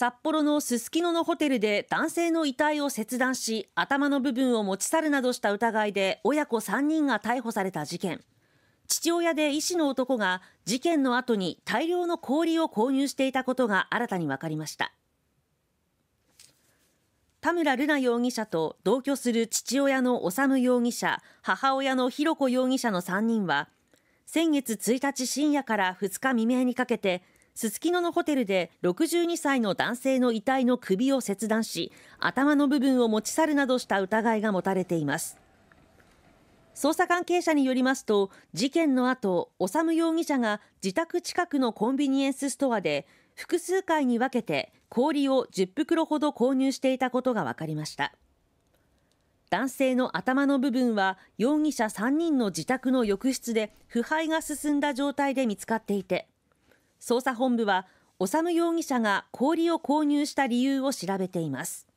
札幌のすすきののホテルで男性の遺体を切断し頭の部分を持ち去るなどした疑いで親子3人が逮捕された事件父親で医師の男が事件の後に大量の氷を購入していたことが新たに分かりました田村瑠奈容疑者と同居する父親の修容疑者母親の浩子容疑者の3人は先月1日深夜から2日未明にかけてすすきののホテルで62歳の男性の遺体の首を切断し頭の部分を持ち去るなどした疑いが持たれています捜査関係者によりますと事件の後修容疑者が自宅近くのコンビニエンスストアで複数回に分けて氷を10袋ほど購入していたことが分かりました男性の頭の部分は容疑者3人の自宅の浴室で腐敗が進んだ状態で見つかっていて捜査本部は修容疑者が氷を購入した理由を調べています